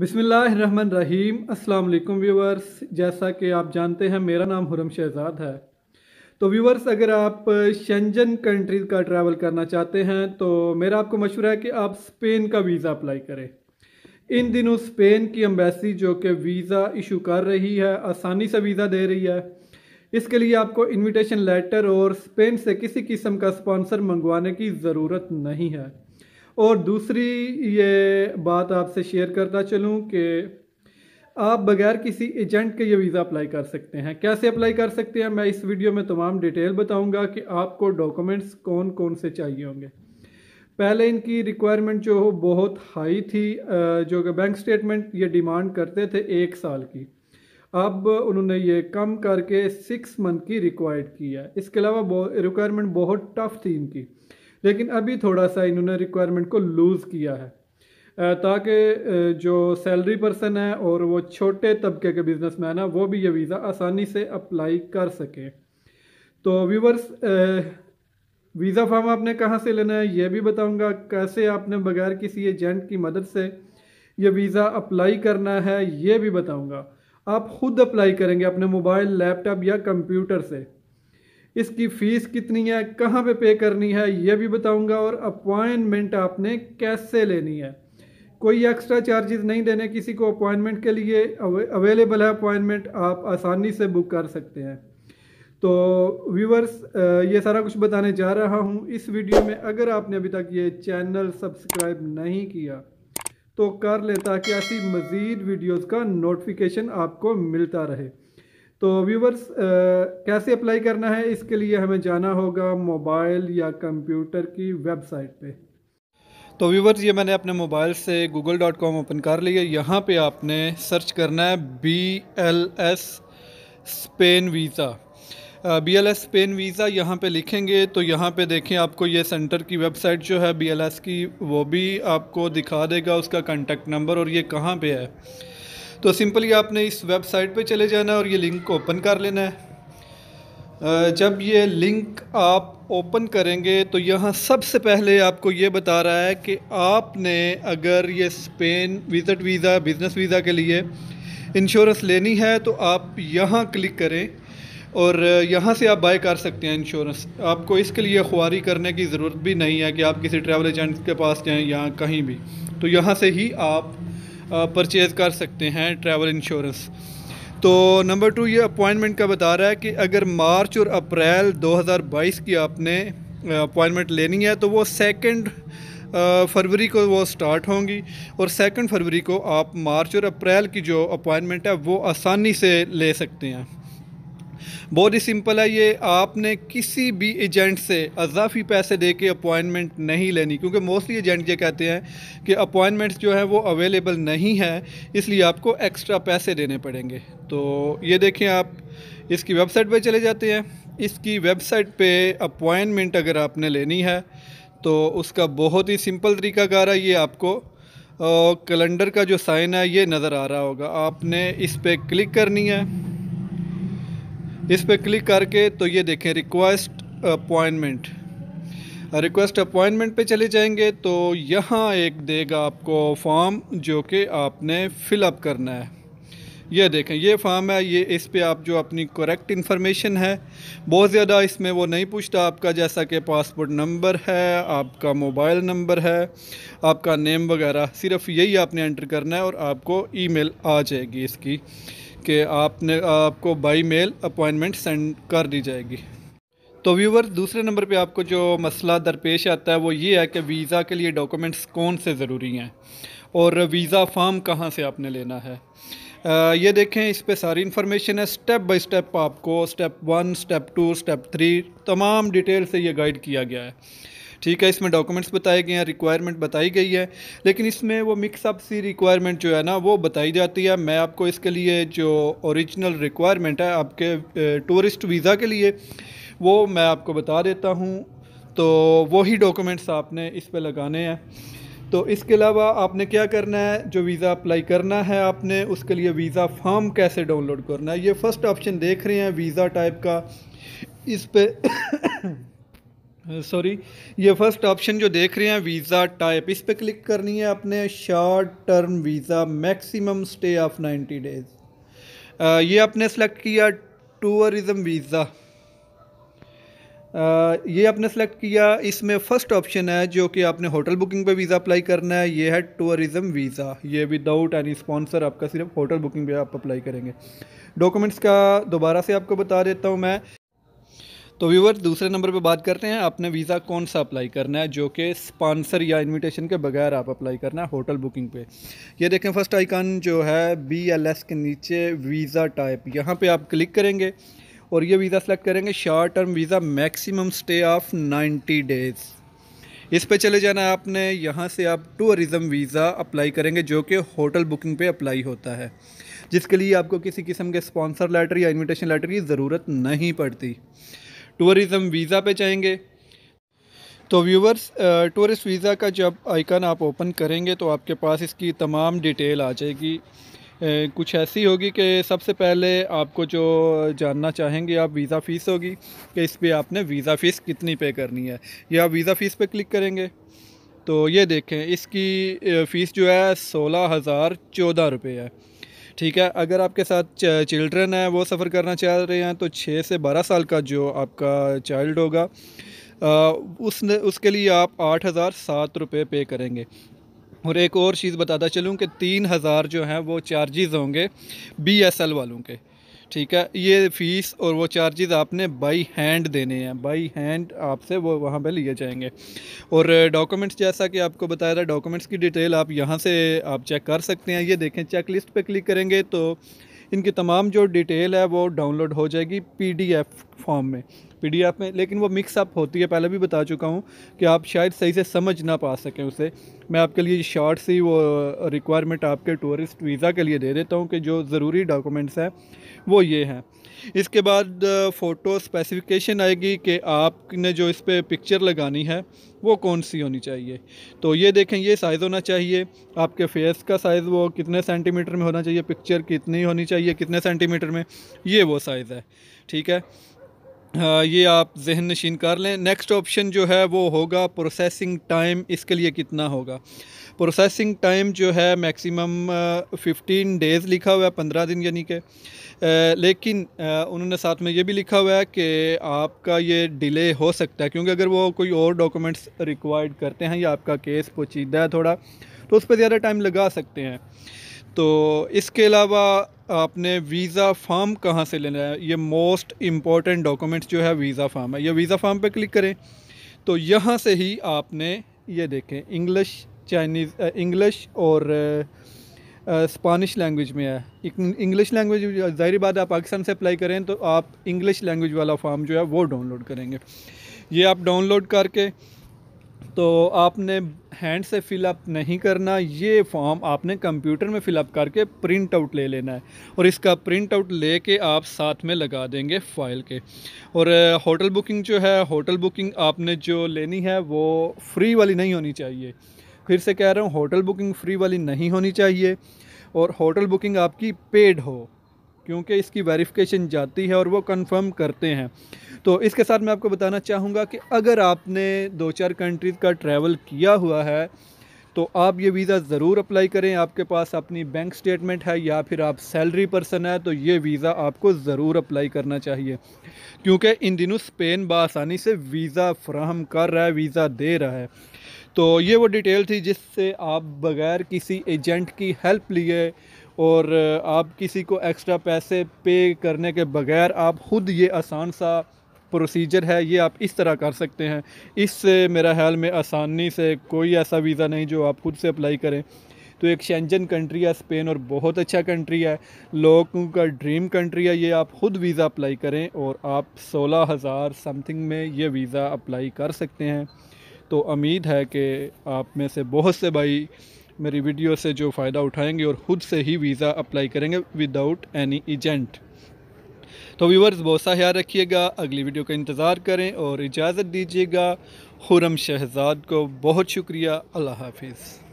बिसमीम अल्लाम व्यूवर्स जैसा कि आप जानते हैं मेरा नाम हुरम शहजाद है तो व्यूवर्स अगर आप शंजन कंट्रीज़ का ट्रैवल करना चाहते हैं तो मेरा आपको मशवरा है कि आप स्पेन का वीज़ा अप्लाई करें इन दिनों स्पेन की एम्बेसी जो कि वीज़ा इशू कर रही है आसानी से वीज़ा दे रही है इसके लिए आपको इन्विटेशन लेटर और स्पेन से किसी किस्म का स्पॉन्सर मंगवाने की ज़रूरत नहीं है और दूसरी ये बात आपसे शेयर करता चलूँ कि आप बगैर किसी एजेंट के ये वीज़ा अप्लाई कर सकते हैं कैसे अप्लाई कर सकते हैं मैं इस वीडियो में तमाम डिटेल बताऊंगा कि आपको डॉक्यूमेंट्स कौन कौन से चाहिए होंगे पहले इनकी रिक्वायरमेंट जो हो बहुत हाई थी जो कि बैंक स्टेटमेंट ये डिमांड करते थे एक साल की अब उन्होंने ये कम करके सिक्स मंथ की रिक्वायर्ड की है इसके अलावा रिक्वायरमेंट बहुत टफ थी इनकी लेकिन अभी थोड़ा सा इन्होंने रिक्वायरमेंट को लूज़ किया है ताकि जो सैलरी पर्सन है और वो छोटे तबके के बिजनेस मैन है वो भी ये वीज़ा आसानी से अप्लाई कर सकें तो व्यूवर्स वीज़ा फॉर्म आपने कहाँ से लेना है ये भी बताऊँगा कैसे आपने बगैर किसी एजेंट की मदद से ये वीज़ा अप्लाई करना है ये भी बताऊँगा आप ख़ुद अप्लाई करेंगे अपने मोबाइल लैपटॉप या कंप्यूटर से इसकी फ़ीस कितनी है कहाँ पे पे करनी है ये भी बताऊंगा और अपॉइंटमेंट आपने कैसे लेनी है कोई एक्स्ट्रा चार्जेस नहीं देने किसी को अपॉइंटमेंट के लिए अवेलेबल है अपॉइंटमेंट आप आसानी से बुक कर सकते हैं तो व्यूवर्स ये सारा कुछ बताने जा रहा हूँ इस वीडियो में अगर आपने अभी तक ये चैनल सब्सक्राइब नहीं किया तो कर लेता ताकि ऐसी मज़ीद वीडियोज़ का नोटिफिकेशन आपको मिलता रहे तो व्यूवर्स कैसे अप्लाई करना है इसके लिए हमें जाना होगा मोबाइल या कंप्यूटर की वेबसाइट पे तो व्यूवर्स ये मैंने अपने मोबाइल से गूगल डॉट कॉम ओपन कर लिया यहाँ पे आपने सर्च करना है B L S Spain visa B L S Spain visa यहाँ पे लिखेंगे तो यहाँ पे देखें आपको ये सेंटर की वेबसाइट जो है बी एल एस की वो भी आपको दिखा देगा उसका कॉन्टेक्ट नंबर और ये कहाँ पर है तो सिंपली आपने इस वेबसाइट पे चले जाना है और ये लिंक को ओपन कर लेना है जब ये लिंक आप ओपन करेंगे तो यहाँ सबसे पहले आपको ये बता रहा है कि आपने अगर ये Spain visit visa business visa के लिए इंश्योरेंस लेनी है तो आप यहाँ क्लिक करें और यहाँ से आप बाय कर सकते हैं इंश्योरेंस आपको इसके लिए ख्वारी करने की ज़रूरत भी नहीं है कि आप किसी ट्रैवल एजेंट के पास जाएँ या कहीं भी तो यहाँ से ही आप परचेज़ कर सकते हैं ट्रैवल इंश्योरेंस तो नंबर टू ये अपॉइंटमेंट का बता रहा है कि अगर मार्च और अप्रैल 2022 की आपने अपॉइंटमेंट लेनी है तो वो सेकंड फरवरी को वो स्टार्ट होंगी और सेकंड फरवरी को आप मार्च और अप्रैल की जो अपॉइंटमेंट है वो आसानी से ले सकते हैं बहुत ही सिंपल है ये आपने किसी भी एजेंट से अजाफी पैसे दे के अपॉइंटमेंट नहीं लेनी क्योंकि मोस्टली एजेंट ये कहते हैं कि अपॉइंटमेंट्स जो हैं वो अवेलेबल नहीं है इसलिए आपको एक्स्ट्रा पैसे देने पड़ेंगे तो ये देखें आप इसकी वेबसाइट पर चले जाते हैं इसकी वेबसाइट पर अपॉइंटमेंट अगर आपने लेनी है तो उसका बहुत ही सिंपल तरीकाकार है ये आपको कैलेंडर का जो साइन है ये नज़र आ रहा होगा आपने इस पर क्लिक करनी है इस पर क्लिक करके तो ये देखें रिक्वेस्ट अपॉइंटमेंट रिक्वेस्ट अपॉइंटमेंट पे चले जाएंगे तो यहाँ एक देगा आपको फॉर्म जो कि आपने फिलअप करना है ये देखें ये फॉर्म है ये इस पे आप जो अपनी करेक्ट इन्फॉर्मेशन है बहुत ज़्यादा इसमें वो नहीं पूछता आपका जैसा कि पासपोर्ट नंबर है आपका मोबाइल नंबर है आपका नेम वगैरह सिर्फ यही आपने एंटर करना है और आपको ईमेल आ जाएगी इसकी कि आपने आपको बाई मेल अपॉइंटमेंट सेंड कर दी जाएगी तो व्यूवर दूसरे नंबर पे आपको जो मसला दरपेश आता है वो ये है कि वीज़ा के लिए डॉक्यूमेंट्स कौन से ज़रूरी हैं और वीज़ा फॉर्म कहाँ से आपने लेना है आ, ये देखें इस पर सारी इन्फॉर्मेशन है स्टेप बाय स्टेप आपको step one step two step three तमाम डिटेल से ये गाइड किया गया है ठीक है इसमें डॉक्यूमेंट्स बताए गए हैं रिक्वायरमेंट बताई गई है लेकिन इसमें वो मिक्सअप सी रिक्वायरमेंट जो है ना वो बताई जाती है मैं आपको इसके लिए जो ओरिजिनल रिक्वायरमेंट है आपके टूरिस्ट वीज़ा के लिए वो मैं आपको बता देता हूँ तो वही डॉक्यूमेंट्स आपने इस पर लगाने हैं तो इसके अलावा आपने क्या करना है जो वीज़ा अप्लाई करना है आपने उसके लिए वीज़ा फॉर्म कैसे डाउनलोड करना है ये फ़र्स्ट ऑप्शन देख रहे हैं वीज़ा टाइप का इस पर सॉरी uh, ये फर्स्ट ऑप्शन जो देख रहे हैं वीज़ा टाइप इस पर क्लिक करनी है अपने short term visa maximum stay of 90 days ये आपने सेलेक्ट किया टूरिज़म वीज़ा uh, ये आपने सेलेक्ट किया इसमें फ़र्स्ट ऑप्शन है जो कि आपने होटल बुकिंग पे वीज़ा अप्लाई करना है ये है टूरिज़म वीज़ा ये विदाउट एनी स्पॉन्सर आपका सिर्फ होटल बुकिंग पे आप अप्लाई करेंगे डॉक्यूमेंट्स का दोबारा से आपको बता देता हूँ मैं तो व्यूवर दूसरे नंबर पे बात करते हैं आपने वीज़ा कौन सा अप्लाई करना है जो कि स्पॉन्सर या इनविटेशन के बगैर आप अप्लाई करना है होटल बुकिंग पे ये देखें फर्स्ट आइकन जो है बी एल एस के नीचे वीज़ा टाइप यहाँ पे आप क्लिक करेंगे और ये वीज़ा सेलेक्ट करेंगे short term visa maximum stay of ninety days इस पे चले जाना है आपने यहाँ से आप टूरिज़म वीज़ा अप्लाई करेंगे जो कि होटल बुकिंग पे अप्लाई होता है जिसके लिए आपको किसी किस्म के स्पॉन्सर लेटर या इनविटेशन लेटर की ज़रूरत नहीं पड़ती टूरिज़म वीज़ा पे जाएंगे तो व्यूवर्स टूरिस्ट वीज़ा का जब आइकन आप ओपन करेंगे तो आपके पास इसकी तमाम डिटेल आ जाएगी कुछ ऐसी होगी कि सबसे पहले आपको जो जानना चाहेंगे आप वीज़ा फ़ीस होगी कि इस पर आपने वीज़ा फ़ीस कितनी पे करनी है या वीज़ा फ़ीस पे क्लिक करेंगे तो ये देखें इसकी फ़ीस जो है सोलह हज़ार चौदह रुपये है ठीक है अगर आपके साथ चिल्ड्रन है वो सफ़र करना चाह रहे हैं तो छः से बारह साल का जो आपका चाइल्ड होगा उसने उसके लिए आप आठ हज़ार सात रुपये पे करेंगे और एक और चीज़ बताता चलूँ कि तीन हज़ार जो हैं वो चार्जेज़ होंगे बी एस एल वालों के ठीक है ये फ़ीस और वो चार्जेस आपने बाई हैंड देने हैं बाई हैंड आपसे वो वहाँ पे लिए जाएंगे और डॉक्यूमेंट्स जैसा कि आपको बताया था डॉक्यूमेंट्स की डिटेल आप यहाँ से आप चेक कर सकते हैं ये देखें चेक लिस्ट पर क्लिक करेंगे तो इनकी तमाम जो डिटेल है वो डाउनलोड हो जाएगी पीडीएफ फॉर्म में पीडीएफ में लेकिन वो मिक्सअप होती है पहले भी बता चुका हूँ कि आप शायद सही से समझ ना पा सकें उसे मैं आपके लिए शॉर्ट सी वो रिक्वायरमेंट आपके टूरिस्ट वीज़ा के लिए दे देता हूँ कि जो ज़रूरी डॉक्यूमेंट्स हैं वो ये हैं इसके बाद फ़ोटो स्पेसिफिकेशन आएगी कि आपने जो इस पर पिक्चर लगानी है वो कौन सी होनी चाहिए तो ये देखें ये साइज़ होना चाहिए आपके फेस का साइज़ वो कितने सेंटीमीटर में होना चाहिए पिक्चर कितनी होनी चाहिए कितने सेंटीमीटर में ये वो साइज़ है ठीक है आ, हाँ, ये आप जहन नशीन कर लें नेक्स्ट ऑप्शन जो है वो होगा प्रोसेसिंग टाइम इसके लिए कितना होगा प्रोसेसिंग टाइम जो है मैक्सिमम फिफ्टीन डेज़ लिखा हुआ है पंद्रह दिन यानी कि uh, लेकिन uh, उन्होंने साथ में ये भी लिखा हुआ है कि आपका ये डिले हो सकता है क्योंकि अगर वो कोई और डॉक्यूमेंट्स रिक्वायर्ड करते हैं या आपका केस पोचीदा है थोड़ा तो उस पर ज़्यादा टाइम लगा सकते हैं तो इसके अलावा आपने वीज़ा फॉर्म कहाँ से लेना है ये मोस्ट इम्पॉर्टेंट डॉक्यूमेंट्स जो है वीज़ा फॉर्म है ये वीज़ा फॉर्म पे क्लिक करें तो यहाँ से ही आपने ये देखें इंग्लिश चाइनीज़ इंग्लिश और स्पानिश लैंग्वेज में है इंग्लिश लैंग्वेज ज़ाहिर बात आप पाकिस्तान से अप्लाई करें तो आप इंग्लिश लैंग्वेज वाला फॉर्म जो है वो डाउनलोड करेंगे ये आप डाउनलोड करके तो आपने हैंड से फ़िलअप नहीं करना ये फॉर्म आपने कंप्यूटर में फ़िलअप करके प्रिंट आउट ले लेना है और इसका प्रिंट आउट ले के आप साथ में लगा देंगे फ़ाइल के और होटल बुकिंग जो है होटल बुकिंग आपने जो लेनी है वो फ्री वाली नहीं होनी चाहिए फिर से कह रहा हूँ होटल बुकिंग फ्री वाली नहीं होनी चाहिए और होटल बुकिंग आपकी पेड हो क्योंकि इसकी वेरिफिकेशन जाती है और वो कंफर्म करते हैं तो इसके साथ मैं आपको बताना चाहूँगा कि अगर आपने दो चार कंट्रीज़ का ट्रैवल किया हुआ है तो आप ये वीज़ा ज़रूर अप्लाई करें आपके पास अपनी बैंक स्टेटमेंट है या फिर आप सैलरी पर्सन है तो ये वीज़ा आपको ज़रूर अप्लाई करना चाहिए क्योंकि इन दिनों स्पेन बसानी से वीज़ा फ्राहम कर रहा है वीज़ा दे रहा है तो ये वो डिटेल थी जिससे आप बग़ैर किसी एजेंट की हेल्प लिए और आप किसी को एक्स्ट्रा पैसे पे करने के बग़ैर आप ख़ुद ये आसान सा प्रोसीजर है ये आप इस तरह कर सकते हैं इससे मेरा ख्याल में आसानी से कोई ऐसा वीज़ा नहीं जो आप ख़ुद से अप्लाई करें तो एक शेंजन कंट्री है स्पेन और बहुत अच्छा कंट्री है लोगों का ड्रीम कंट्री है ये आप ख़ुद वीज़ा अप्लाई करें और आप सोलह हज़ार समथिंग में ये वीज़ा अप्लाई कर सकते हैं तो उम्मीद है कि आप में से बहुत से भाई मेरी वीडियो से जो फ़ायदा उठाएंगे और ख़ुद से ही वीज़ा अप्लाई करेंगे विदाउट एनी एजेंट तो व्यूवर्स बहुत सा ख्याल रखिएगा अगली वीडियो का इंतज़ार करें और इजाज़त दीजिएगा खुरम शहजाद को बहुत शुक्रिया अल्लाह हाफिज़